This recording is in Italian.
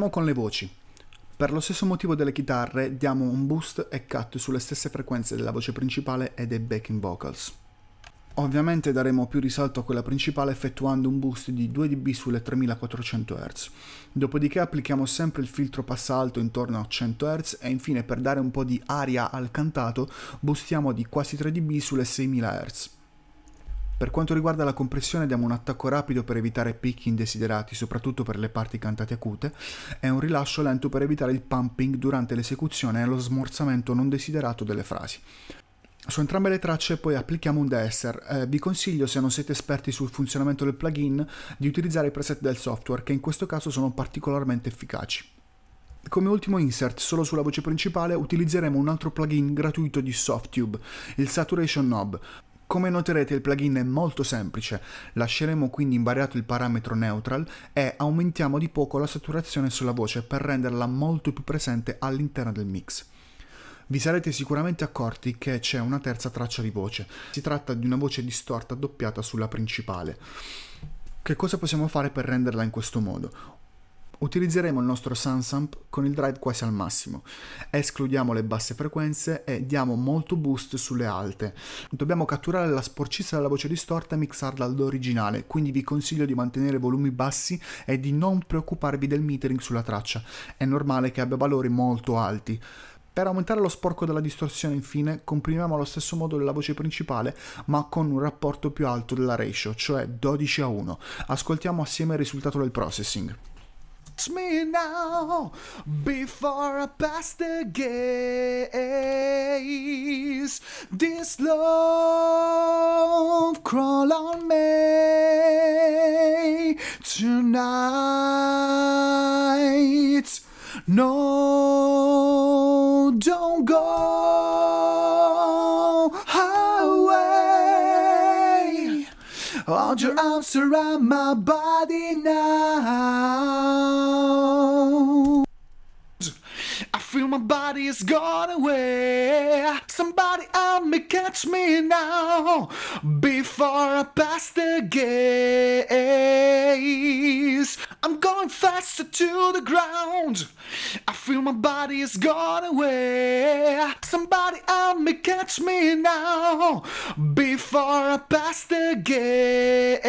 Proviamo con le voci. Per lo stesso motivo delle chitarre diamo un boost e cut sulle stesse frequenze della voce principale e dei backing vocals. Ovviamente daremo più risalto a quella principale effettuando un boost di 2 dB sulle 3400 Hz. Dopodiché applichiamo sempre il filtro passa alto intorno a 100 Hz e infine per dare un po' di aria al cantato boostiamo di quasi 3 dB sulle 6000 Hz. Per quanto riguarda la compressione diamo un attacco rapido per evitare picchi indesiderati, soprattutto per le parti cantate acute, e un rilascio lento per evitare il pumping durante l'esecuzione e lo smorzamento non desiderato delle frasi. Su entrambe le tracce poi applichiamo un deesser. Eh, vi consiglio, se non siete esperti sul funzionamento del plugin, di utilizzare i preset del software, che in questo caso sono particolarmente efficaci. Come ultimo insert, solo sulla voce principale, utilizzeremo un altro plugin gratuito di Softube, il Saturation Knob. Come noterete il plugin è molto semplice, lasceremo quindi invariato il parametro neutral e aumentiamo di poco la saturazione sulla voce per renderla molto più presente all'interno del mix. Vi sarete sicuramente accorti che c'è una terza traccia di voce, si tratta di una voce distorta doppiata sulla principale. Che cosa possiamo fare per renderla in questo modo? Utilizzeremo il nostro SunSamp con il drive quasi al massimo, escludiamo le basse frequenze e diamo molto boost sulle alte. Dobbiamo catturare la sporcizia della voce distorta e mixarla all'originale, quindi vi consiglio di mantenere volumi bassi e di non preoccuparvi del metering sulla traccia, è normale che abbia valori molto alti. Per aumentare lo sporco della distorsione, infine, comprimiamo allo stesso modo della voce principale, ma con un rapporto più alto della ratio, cioè 12 a 1. Ascoltiamo assieme il risultato del processing. Touch me now before I pass the gaze. This love crawl on me tonight. No, don't go. Hold your arms around my body now. I feel my body is gone away. Somebody help me catch me now before I pass the gate faster to the ground. I feel my body is gone away. Somebody help me catch me now before I pass the gate.